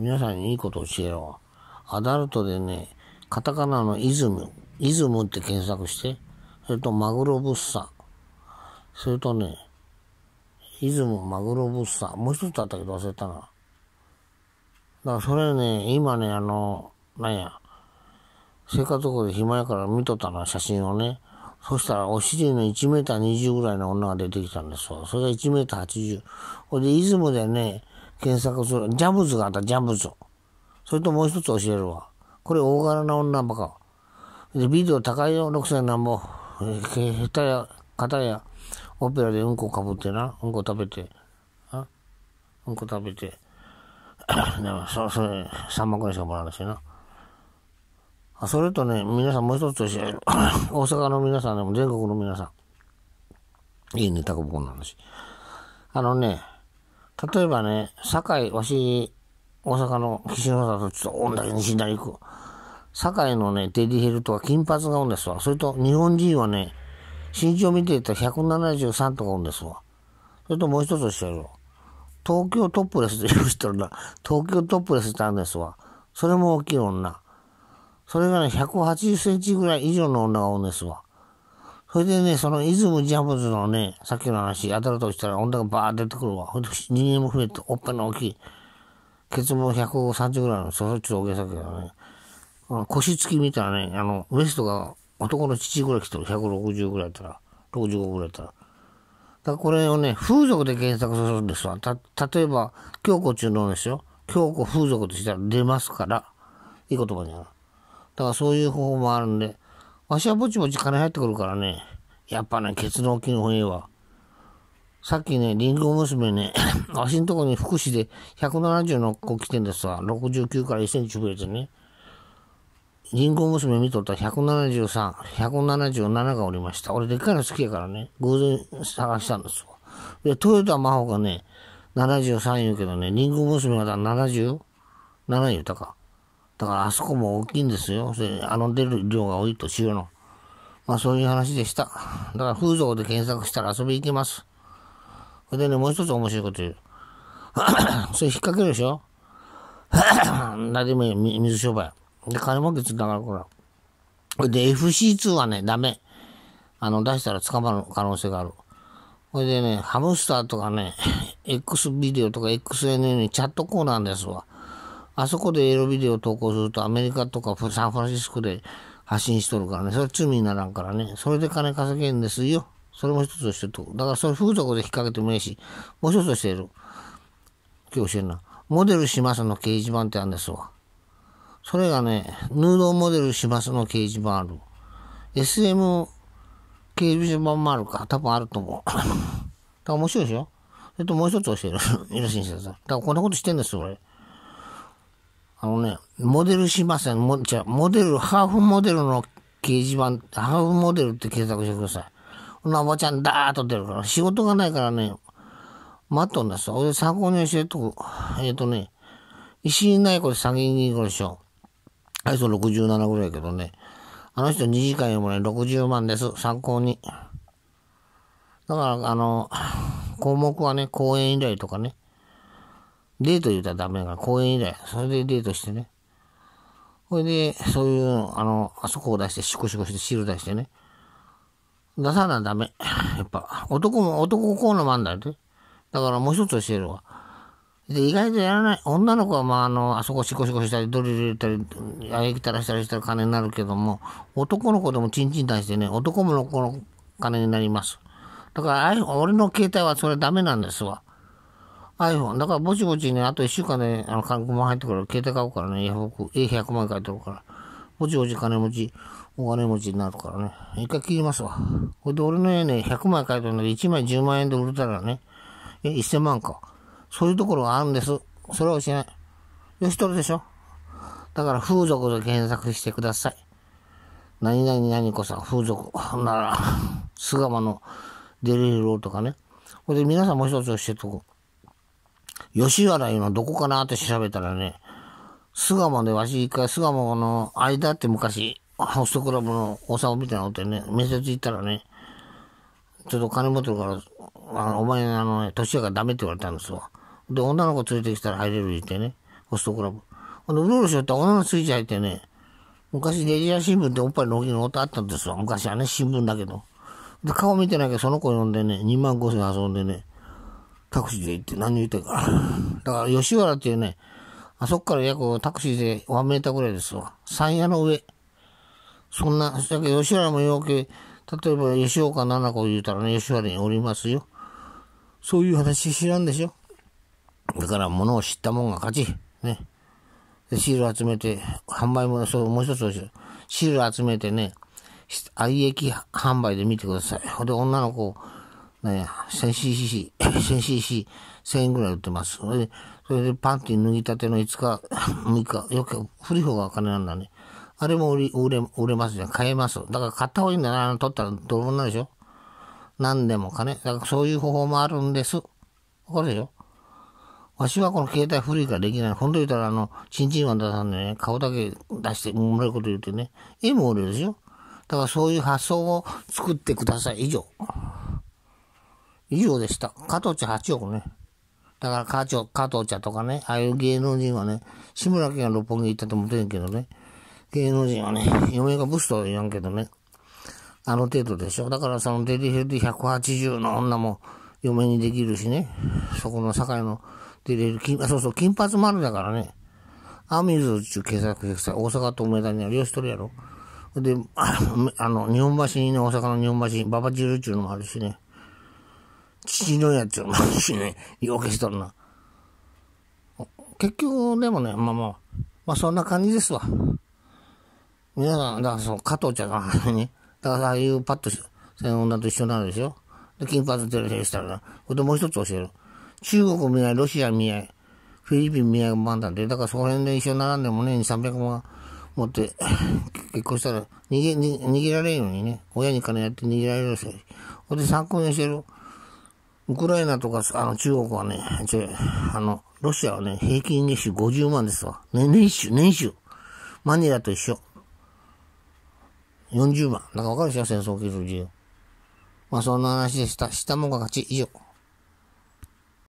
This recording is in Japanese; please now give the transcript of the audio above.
皆さんにいいこと教えろ。アダルトでね、カタカナのイズム、イズムって検索して、それとマグロ物産。それとね、イズム、マグロ物産。もう一つあったけど忘れたな。だからそれね、今ね、あの、なんや、生活保護で暇やから見とったな、写真をね。そしたらお尻の1メーター20ぐらいの女が出てきたんですよ。それが1メーター80。ほいで、イズムでね、検索する。ジャムズがあった、ジャムズ。それともう一つ教えるわ。これ大柄な女ばか。で、ビデオ高いよ、6000なんぼ。下手や、方や、オペラでうんこかぶってな、うんこ食べて、あうんこ食べて。でも、そ、それ、3万くらいしかもらわないしな。あ、それとね、皆さんもう一つ教える。大阪の皆さんでも全国の皆さん。いいね、タコボコの話。あのね、例えばね、堺、わし、大阪の岸のんとちょっと女、西成行く。堺のね、デリヘルとか金髪がおんですわ。それと日本人はね、身長見ていたら173とかおんですわ。それともう一つしゃる。東京トップレスで言う人な。東京トップレスってあるんですわ。それも大きい女。それがね、180センチぐらい以上の女がおんですわ。それでね、そのイズム・ジャブズのね、さっきの話、当たるとしたら女がバー出てくるわ。人間も増えて、おっぱいの大きい。結合130ぐらいの、そそちっち大げさけどね。腰つき見たらね、あの、ウエストが男の父ぐらい来てる。160ぐらいやったら、65ぐらいやったら。だからこれをね、風俗で検索するんですわ。た、例えば、京子中のですよ。京子風俗としたら出ますから、いい言葉じゃなだからそういう方法もあるんで、わしはぼちぼち金入ってくるからね。やっぱね、ケツの大きい方がいいわ。さっきね、リンゴ娘ね、わしんとこに福祉で170の子来てんですわ。69から1センチ増えてね。リンゴ娘見とったら173、177がおりました。俺でっかいの好きやからね、偶然探したんですわ。で、トヨタ真帆がね、73言うけどね、リンゴ娘はだ70、7言うたか。だからあそこも大きいんですよ。あの出る量が多いと塩の。まあそういう話でした。だから風俗で検索したら遊び行けます。それでね、もう一つ面白いこと言う。それ引っ掛けるでしょ 何でも水商売。で、金儲けつながるから。れで FC2 はね、ダメ。あの、出したら捕まる可能性がある。これでね、ハムスターとかね、X ビデオとか XNN にチャットコーナーですわ。あそこでエロビデオを投稿するとアメリカとかサンフランシスコで発信しとるからね。それ罪にならんからね。それで金稼げんですよ。それも一つとしてと。だからそれ風俗で引っ掛けてもいいし、もう一つとしてる。今日教えるな。モデルしますの掲示板ってあるんですわ。それがね、ヌードモデルしますの掲示板ある。SM 掲示板もあるか。多分あると思う。だから面白いでしょえっと、もう一つ教える。よ ろしいんですだからこんなことしてんです俺。あのね、モデルしません。もじゃモデル、ハーフモデルの掲示板、ハーフモデルって検索してください。んな、おばちゃん、だーっと出るから、仕事がないからね、待っとんです俺、参考にしてるとこ、えっ、ー、とね、石井内子で詐欺に行くでしょ。あいつ67ぐらいやけどね。あの人2時間よりもね、60万です。参考に。だから、あの、項目はね、講演依頼とかね、デート言うたらダメだ公園以来、それでデートしてね。これで、そういう、あの、あそこを出して、シコシコして、汁出してね。出さなダメ。やっぱ、男も、男こうの漫って。だからもう一つ教えるわ。で、意外とやらない。女の子は、まあ、あの、あそこシコシコしたり、ドリル入れたり、あげきたらしたりしたら金になるけども、男の子でもチンチン出してね、男の子の金になります。だから、あ俺の携帯はそれダメなんですわ。iPhone。だからぼちぼちね、あと1週間で、ね、あの、韓国も入ってくる携帯買うからね、A100 万円買え取るから。ぼちぼち金持ち、お金持ちになるからね。一回切りますわ。これで俺の家ね、100円買い取るので1枚10万円で売れたらね、え、1000万か。そういうところがあるんです。それはしない。よしとるでしょだから風俗で検索してください。何々何子さん、風俗。なら、菅間のデリルロとかね。これで皆さんもう一つ教えておこう。吉原今どこかなって調べたらね、巣鴨でわし一回巣鴨の間って昔、ホストクラブの大沢みたいなのってね、面接行ったらね、ちょっと金持ってるから、あのお前あのね、年やからダメって言われたんですわ。で、女の子連れてきたら入れる言ってね、ホストクラブ。あの、で、うろうろしよったら女のスイッチ入ってね、昔レジャー新聞でおっぱいの大きいの音あったんですわ。昔はね、新聞だけど。で、顔見てないけど、その子呼んでね、2万5千遊んでね、タクシーで行って何言ってるか だから吉原っていうね、あそこから約タクシーで1メーターぐらいですわ。山屋の上。そんな、だけど吉原もよけ、例えば吉岡七子言うたらね、吉原におりますよ。そういう話知らんでしょ。だから物を知ったもんが勝ち。ね。で、シール集めて、販売も、そう、もう一つしシール集めてね、愛液販売で見てください。ほんで、女の子を、ね、1000cc、1000cc、1000円ぐらい売ってます。それで、それでパンティ脱ぎたての5日、6 日、よく、古い方が金なんだね。あれも売り、売れ、売れますじゃん。買えます。だから買った方がいいんだな。取ったらどうもなるでしょ。何でも金。だからそういう方法もあるんです。わかるでしょわしはこの携帯古いからできない。ほんと言ったら、あの、チンチンワン出さんでね、顔だけ出して、もらうこと言ってね、絵も売れるでしょ。だからそういう発想を作ってください。以上。以上でした。加藤茶8億ね。だから加藤、加藤茶とかね、ああいう芸能人はね、志村家が六本木行ったと思ってんけどね、芸能人はね、嫁がブスとは言わんけどね、あの程度でしょ。だからそのデリヘルで180の女も嫁にできるしね、そこの堺のデリヘル、あ、そうそう、金髪丸だからね、アミューズっちゅう警察局さ、大阪と梅田にはる、よしとるやろ。で、あの、日本橋にね、大阪の日本橋に、馬場ルっちゅうのもあるしね。父のやつをなんしね、ようけしとるな。結局、でもね、まあまあ、まあそんな感じですわ。皆さん、だからその加藤ちゃんがね、だからああいうパッと、専門だと一緒なんですよ。で、金髪テで、テしたらな、ほんでもう一つ教える。中国見合い、ロシア見合い、フィリピン見合いあんだんで、だからその辺で一緒に並んでもね、300万持って、結婚したら逃げ、逃げられるようにね、親に金やって逃げられるし、ほんで参考にしてる。ウクライナとか、あの、中国はね、あの、ロシアはね、平均年収50万ですわ。ね、年収、年収。マニラと一緒。40万。なんかわかるでしょ戦争起きる由。まあ、そんな話でした。下もが勝ち。以上。